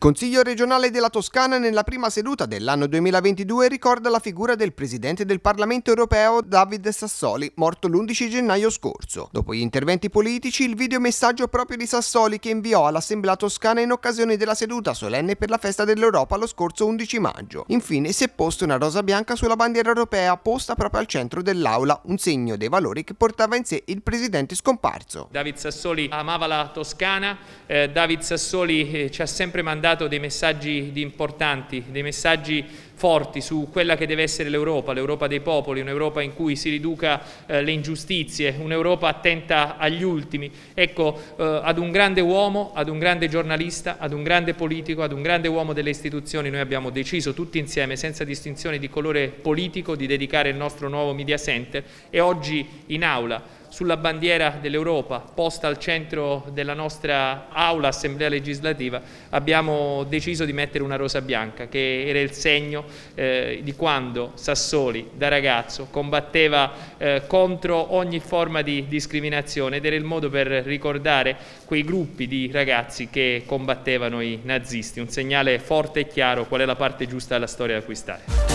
Consiglio regionale della Toscana nella prima seduta dell'anno 2022 ricorda la figura del Presidente del Parlamento europeo Davide Sassoli, morto l'11 gennaio scorso. Dopo gli interventi politici, il videomessaggio proprio di Sassoli che inviò all'Assemblea Toscana in occasione della seduta solenne per la Festa dell'Europa lo scorso 11 maggio. Infine si è posta una rosa bianca sulla bandiera europea posta proprio al centro dell'aula, un segno dei valori che portava in sé il Presidente scomparso. David Sassoli amava la Toscana, eh, David Sassoli eh, ci ha sempre mandato mandato dei messaggi importanti, dei messaggi forti su quella che deve essere l'Europa, l'Europa dei popoli, un'Europa in cui si riduca eh, le ingiustizie, un'Europa attenta agli ultimi. Ecco, eh, ad un grande uomo, ad un grande giornalista, ad un grande politico, ad un grande uomo delle istituzioni noi abbiamo deciso tutti insieme, senza distinzioni di colore politico, di dedicare il nostro nuovo media center e oggi in aula sulla bandiera dell'Europa posta al centro della nostra aula assemblea legislativa abbiamo deciso di mettere una rosa bianca che era il segno eh, di quando Sassoli da ragazzo combatteva eh, contro ogni forma di discriminazione ed era il modo per ricordare quei gruppi di ragazzi che combattevano i nazisti, un segnale forte e chiaro qual è la parte giusta della storia da acquistare.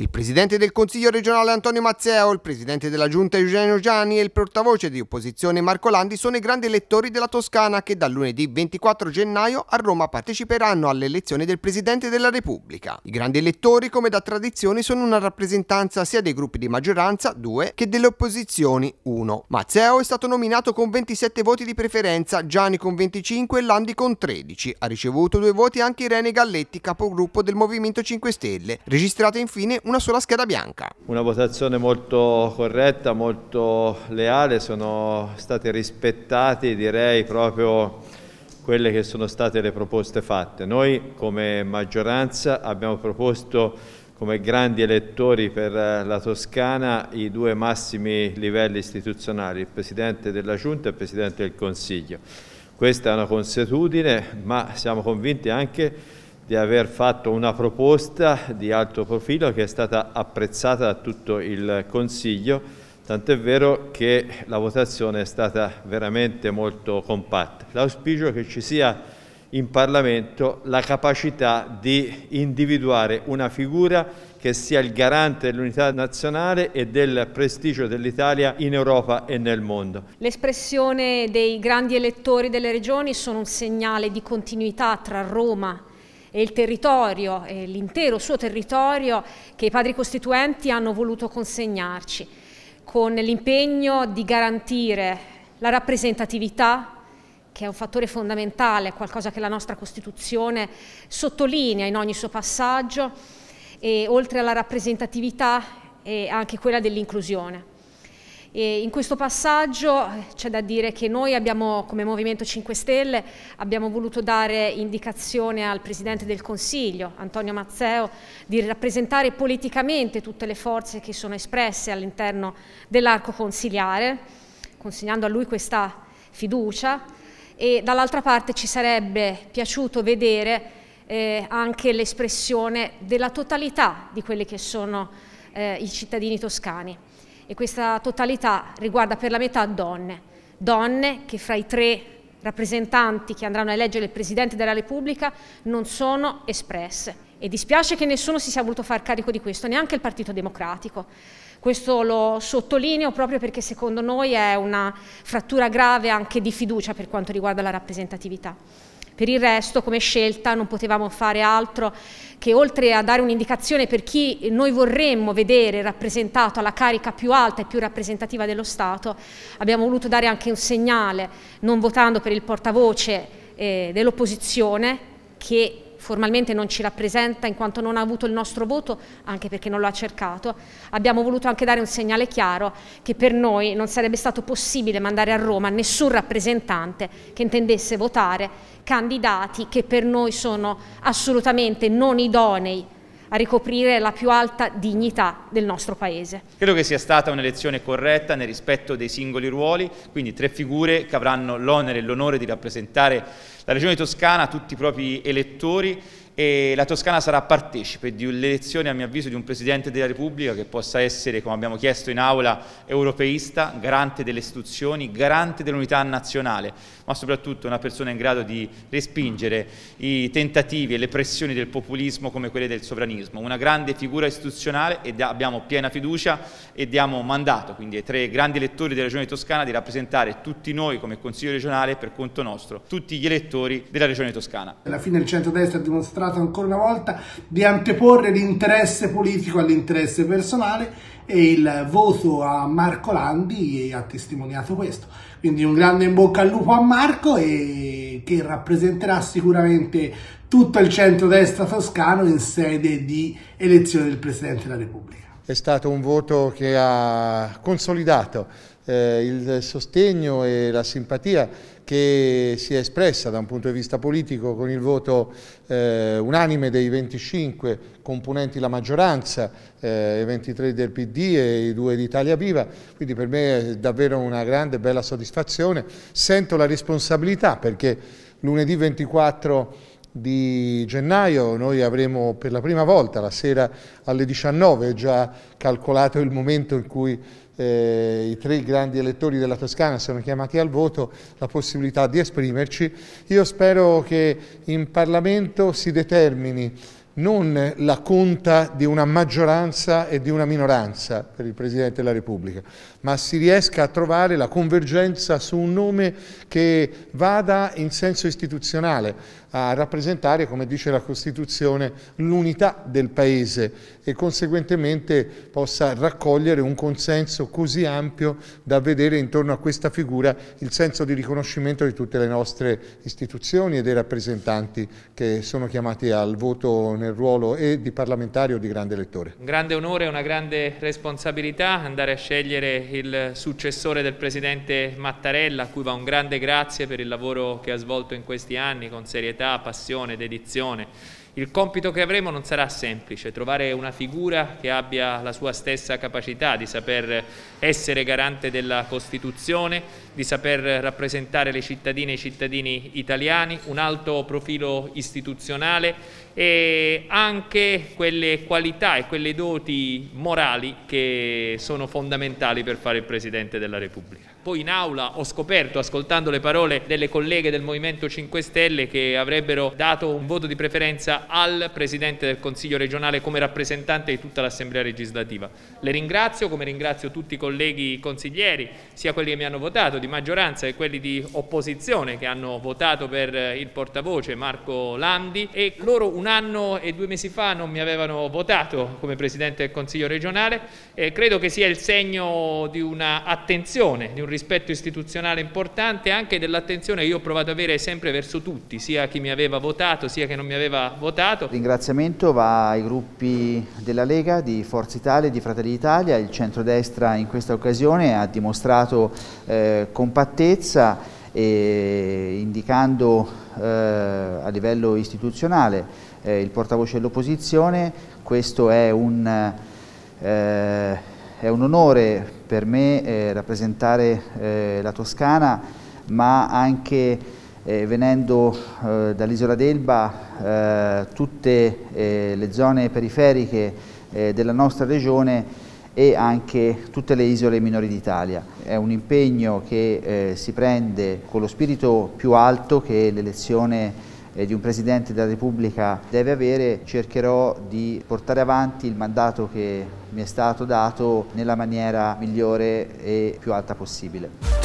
Il presidente del Consiglio regionale Antonio Mazzeo, il presidente della Giunta Eugenio Gianni e il portavoce di opposizione Marco Landi sono i grandi elettori della Toscana che dal lunedì 24 gennaio a Roma parteciperanno alle elezioni del presidente della Repubblica. I grandi elettori, come da tradizione, sono una rappresentanza sia dei gruppi di maggioranza, 2, che delle opposizioni, 1. Mazzeo è stato nominato con 27 voti di preferenza, Gianni con 25 e Landi con 13. Ha ricevuto due voti anche Irene Galletti, capogruppo del Movimento 5 Stelle. Registrata infine un una sola scheda bianca. Una votazione molto corretta, molto leale, sono state rispettate direi proprio quelle che sono state le proposte fatte. Noi come maggioranza abbiamo proposto come grandi elettori per la Toscana i due massimi livelli istituzionali, il Presidente della Giunta e il Presidente del Consiglio. Questa è una consuetudine, ma siamo convinti anche di aver fatto una proposta di alto profilo che è stata apprezzata da tutto il Consiglio, tant'è vero che la votazione è stata veramente molto compatta. L'auspicio è che ci sia in Parlamento la capacità di individuare una figura che sia il garante dell'unità nazionale e del prestigio dell'Italia in Europa e nel mondo. L'espressione dei grandi elettori delle regioni sono un segnale di continuità tra Roma e il territorio, e l'intero suo territorio che i padri costituenti hanno voluto consegnarci, con l'impegno di garantire la rappresentatività, che è un fattore fondamentale, qualcosa che la nostra Costituzione sottolinea in ogni suo passaggio, e oltre alla rappresentatività è anche quella dell'inclusione. E in questo passaggio eh, c'è da dire che noi abbiamo, come Movimento 5 Stelle, abbiamo voluto dare indicazione al Presidente del Consiglio, Antonio Mazzeo, di rappresentare politicamente tutte le forze che sono espresse all'interno dell'arco consiliare, consegnando a lui questa fiducia e dall'altra parte ci sarebbe piaciuto vedere eh, anche l'espressione della totalità di quelli che sono eh, i cittadini toscani e questa totalità riguarda per la metà donne, donne che fra i tre rappresentanti che andranno a eleggere il Presidente della Repubblica non sono espresse. E dispiace che nessuno si sia voluto far carico di questo, neanche il Partito Democratico. Questo lo sottolineo proprio perché secondo noi è una frattura grave anche di fiducia per quanto riguarda la rappresentatività. Per il resto, come scelta, non potevamo fare altro che oltre a dare un'indicazione per chi noi vorremmo vedere rappresentato alla carica più alta e più rappresentativa dello Stato, abbiamo voluto dare anche un segnale, non votando per il portavoce eh, dell'opposizione, che formalmente non ci rappresenta in quanto non ha avuto il nostro voto, anche perché non lo ha cercato, abbiamo voluto anche dare un segnale chiaro che per noi non sarebbe stato possibile mandare a Roma nessun rappresentante che intendesse votare candidati che per noi sono assolutamente non idonei a ricoprire la più alta dignità del nostro Paese. Credo che sia stata un'elezione corretta nel rispetto dei singoli ruoli, quindi tre figure che avranno l'onere e l'onore di rappresentare la Regione Toscana, tutti i propri elettori, e la Toscana sarà partecipe di un'elezione, a mio avviso, di un Presidente della Repubblica che possa essere, come abbiamo chiesto in aula, europeista, garante delle istituzioni, garante dell'unità nazionale, ma soprattutto una persona in grado di respingere i tentativi e le pressioni del populismo come quelle del sovranismo. Una grande figura istituzionale e abbiamo piena fiducia e diamo mandato quindi ai tre grandi elettori della Regione Toscana di rappresentare tutti noi come Consiglio regionale per conto nostro, tutti gli elettori della Regione Toscana. Alla fine il centrodestra ha dimostrato tentato ancora una volta di anteporre l'interesse politico all'interesse personale e il voto a Marco Landi ha testimoniato questo. Quindi un grande in bocca al lupo a Marco e che rappresenterà sicuramente tutto il centro-destra toscano in sede di elezione del Presidente della Repubblica. È stato un voto che ha consolidato eh, il sostegno e la simpatia che si è espressa da un punto di vista politico con il voto eh, unanime dei 25 componenti la maggioranza, eh, i 23 del PD e i due di Italia Viva, quindi per me è davvero una grande e bella soddisfazione. Sento la responsabilità perché lunedì 24 di gennaio noi avremo per la prima volta la sera alle 19 già calcolato il momento in cui eh, i tre grandi elettori della Toscana sono chiamati al voto, la possibilità di esprimerci. Io spero che in Parlamento si determini non la conta di una maggioranza e di una minoranza per il Presidente della Repubblica, ma si riesca a trovare la convergenza su un nome che vada in senso istituzionale, a rappresentare, come dice la Costituzione, l'unità del Paese e conseguentemente possa raccogliere un consenso così ampio da vedere intorno a questa figura il senso di riconoscimento di tutte le nostre istituzioni e dei rappresentanti che sono chiamati al voto nel ruolo e di parlamentare o di grande elettore. Un grande onore, e una grande responsabilità andare a scegliere il successore del Presidente Mattarella, a cui va un grande grazie per il lavoro che ha svolto in questi anni con serietà serietà, passione, dedizione. Il compito che avremo non sarà semplice, trovare una figura che abbia la sua stessa capacità di saper essere garante della Costituzione, di saper rappresentare le cittadine e i cittadini italiani, un alto profilo istituzionale e anche quelle qualità e quelle doti morali che sono fondamentali per fare il Presidente della Repubblica. Poi in aula ho scoperto, ascoltando le parole delle colleghe del Movimento 5 Stelle, che avrebbero dato un voto di preferenza al Presidente del Consiglio regionale come rappresentante di tutta l'Assemblea legislativa. Le ringrazio, come ringrazio tutti i colleghi consiglieri, sia quelli che mi hanno votato di maggioranza che quelli di opposizione che hanno votato per eh, il portavoce Marco Landi e loro un anno e due mesi fa non mi avevano votato come Presidente del Consiglio regionale. Eh, credo che sia il segno di un'attenzione, di un rispetto istituzionale importante, anche dell'attenzione che io ho provato ad avere sempre verso tutti, sia chi mi aveva votato, sia chi non mi aveva votato. ringraziamento va ai gruppi della Lega, di Forza Italia, di Fratelli d'Italia, il centrodestra in questa occasione ha dimostrato eh, compattezza e indicando eh, a livello istituzionale eh, il portavoce dell'opposizione, questo è un eh, è un onore per me eh, rappresentare eh, la Toscana, ma anche eh, venendo eh, dall'isola d'Elba, eh, tutte eh, le zone periferiche della nostra regione e anche tutte le isole minori d'Italia. È un impegno che si prende con lo spirito più alto che l'elezione eh, di un Presidente della Repubblica deve avere, cercherò di portare avanti il mandato che mi è stato dato nella maniera migliore e più alta possibile.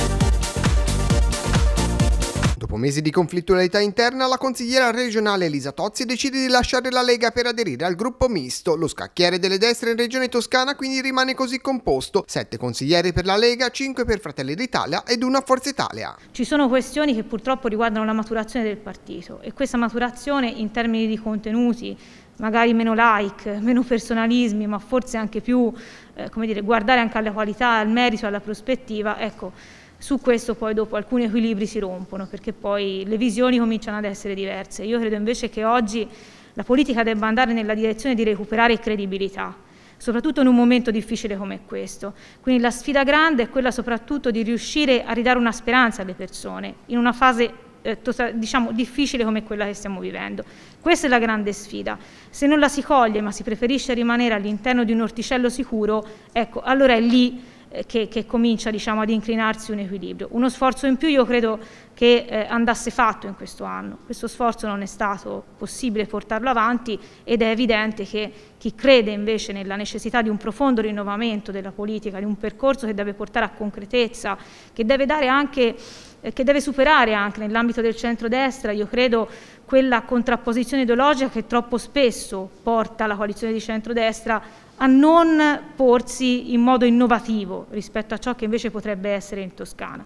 Dopo mesi di conflittualità interna, la consigliera regionale Elisa Tozzi decide di lasciare la Lega per aderire al gruppo misto. Lo scacchiere delle destre in regione toscana quindi rimane così composto. Sette consiglieri per la Lega, cinque per Fratelli d'Italia ed una Forza Italia. Ci sono questioni che purtroppo riguardano la maturazione del partito e questa maturazione in termini di contenuti, magari meno like, meno personalismi, ma forse anche più eh, dire, guardare anche alla qualità, al merito, alla prospettiva, ecco, su questo poi dopo alcuni equilibri si rompono perché poi le visioni cominciano ad essere diverse. Io credo invece che oggi la politica debba andare nella direzione di recuperare credibilità, soprattutto in un momento difficile come questo. Quindi la sfida grande è quella soprattutto di riuscire a ridare una speranza alle persone in una fase eh, tota, diciamo, difficile come quella che stiamo vivendo. Questa è la grande sfida. Se non la si coglie ma si preferisce rimanere all'interno di un orticello sicuro, ecco, allora è lì eh, che, che, comincia diciamo, ad inclinarsi un equilibrio. Uno sforzo in più io credo che eh, andasse fatto in questo anno. Questo sforzo non è stato possibile portarlo avanti ed è evidente che chi crede invece nella necessità di un profondo rinnovamento della politica, di un percorso che deve portare a concretezza, che deve, anche, eh, che deve superare anche nell'ambito del centrodestra, io credo, quella contrapposizione ideologica che troppo spesso porta la coalizione di centrodestra a non porsi in modo innovativo rispetto a ciò che invece potrebbe essere in Toscana.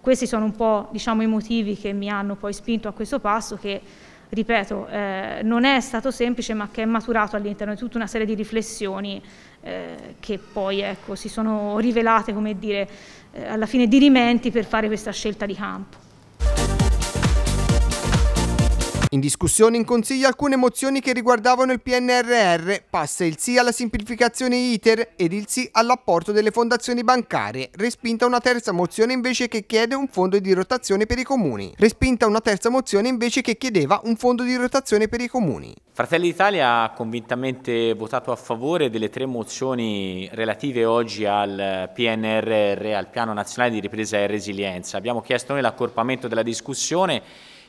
Questi sono un po' diciamo, i motivi che mi hanno poi spinto a questo passo che, ripeto, eh, non è stato semplice ma che è maturato all'interno di tutta una serie di riflessioni eh, che poi ecco, si sono rivelate come dire, eh, alla fine dirimenti per fare questa scelta di campo. In discussione in consiglio alcune mozioni che riguardavano il PNRR, passa il sì alla semplificazione ITER ed il sì all'apporto delle fondazioni bancarie, respinta una terza mozione invece che chiede un fondo di rotazione per i comuni, respinta una terza mozione invece che chiedeva un fondo di rotazione per i comuni. Fratelli d'Italia ha convintamente votato a favore delle tre mozioni relative oggi al PNRR, al Piano Nazionale di Ripresa e Resilienza. Abbiamo chiesto noi l'accorpamento della discussione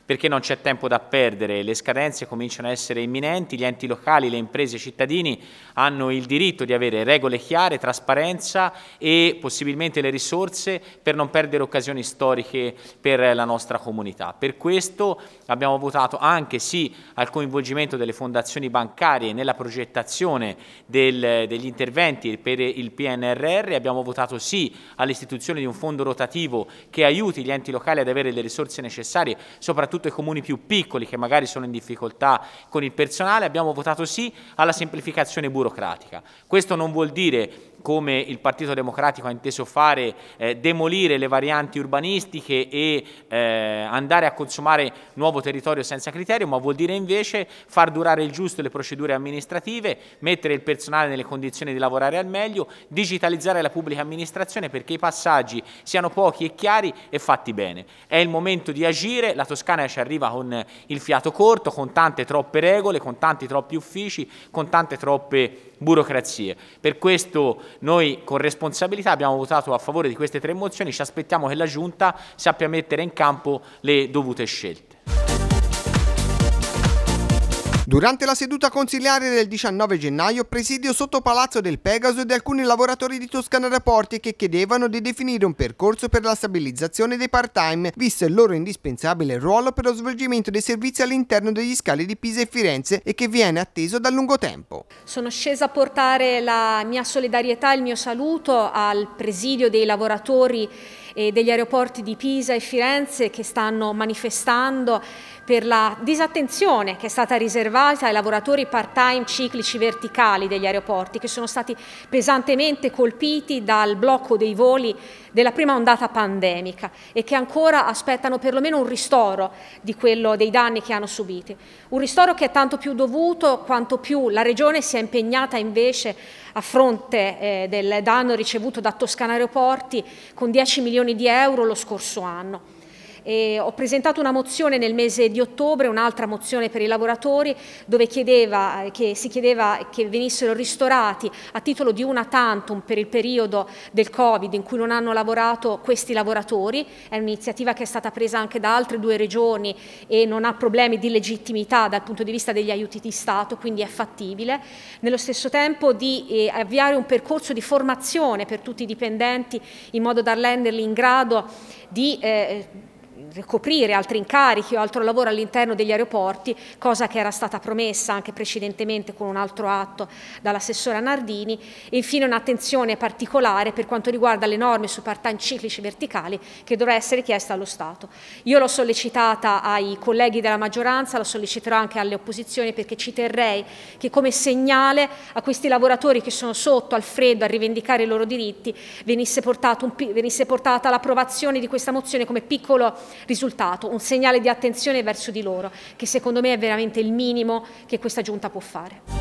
perché non c'è tempo da perdere, le scadenze cominciano a essere imminenti, gli enti locali, le imprese, i cittadini hanno il diritto di avere regole chiare, trasparenza e possibilmente le risorse per non perdere occasioni storiche per la nostra comunità. Per questo abbiamo votato anche sì al coinvolgimento delle fondazioni bancarie nella progettazione del, degli interventi per il PNRR, abbiamo votato sì all'istituzione di un fondo rotativo che aiuti gli enti locali ad avere le risorse necessarie, soprattutto soprattutto i comuni più piccoli che magari sono in difficoltà con il personale, abbiamo votato sì alla semplificazione burocratica. Questo non vuol dire come il Partito Democratico ha inteso fare, eh, demolire le varianti urbanistiche e eh, andare a consumare nuovo territorio senza criterio, ma vuol dire invece far durare il giusto le procedure amministrative, mettere il personale nelle condizioni di lavorare al meglio, digitalizzare la pubblica amministrazione perché i passaggi siano pochi e chiari e fatti bene. È il momento di agire, la Toscana ci arriva con il fiato corto, con tante troppe regole, con tanti troppi uffici, con tante troppe burocrazie. Per questo noi con responsabilità abbiamo votato a favore di queste tre mozioni, ci aspettiamo che la Giunta sappia mettere in campo le dovute scelte. Durante la seduta consiliare del 19 gennaio, presidio sotto Palazzo del Pegaso ed alcuni lavoratori di Toscana Rapporti che chiedevano di definire un percorso per la stabilizzazione dei part-time, visto il loro indispensabile ruolo per lo svolgimento dei servizi all'interno degli scali di Pisa e Firenze e che viene atteso da lungo tempo. Sono scesa a portare la mia solidarietà e il mio saluto al presidio dei lavoratori eh, degli aeroporti di Pisa e Firenze che stanno manifestando per la disattenzione che è stata riservata ai lavoratori part-time ciclici verticali degli aeroporti che sono stati pesantemente colpiti dal blocco dei voli della prima ondata pandemica e che ancora aspettano perlomeno un ristoro di quello dei danni che hanno subito. Un ristoro che è tanto più dovuto quanto più la Regione si è impegnata invece a fronte eh, del danno ricevuto da Toscana Aeroporti con 10 milioni di euro lo scorso anno. E ho presentato una mozione nel mese di ottobre, un'altra mozione per i lavoratori, dove chiedeva, eh, si chiedeva che venissero ristorati a titolo di una tantum per il periodo del Covid in cui non hanno lavorato questi lavoratori. È un'iniziativa che è stata presa anche da altre due regioni e non ha problemi di legittimità dal punto di vista degli aiuti di Stato, quindi è fattibile. Nello stesso tempo di eh, avviare un percorso di formazione per tutti i dipendenti in modo da renderli in grado di eh, ricoprire altri incarichi o altro lavoro all'interno degli aeroporti, cosa che era stata promessa anche precedentemente con un altro atto dall'assessore Nardini, e infine un'attenzione particolare per quanto riguarda le norme sui part-time ciclici verticali che dovrà essere chiesta allo Stato. Io l'ho sollecitata ai colleghi della maggioranza, la solleciterò anche alle opposizioni perché ci terrei che come segnale a questi lavoratori che sono sotto al freddo a rivendicare i loro diritti venisse, un, venisse portata l'approvazione di questa mozione come piccolo risultato, un segnale di attenzione verso di loro che secondo me è veramente il minimo che questa giunta può fare.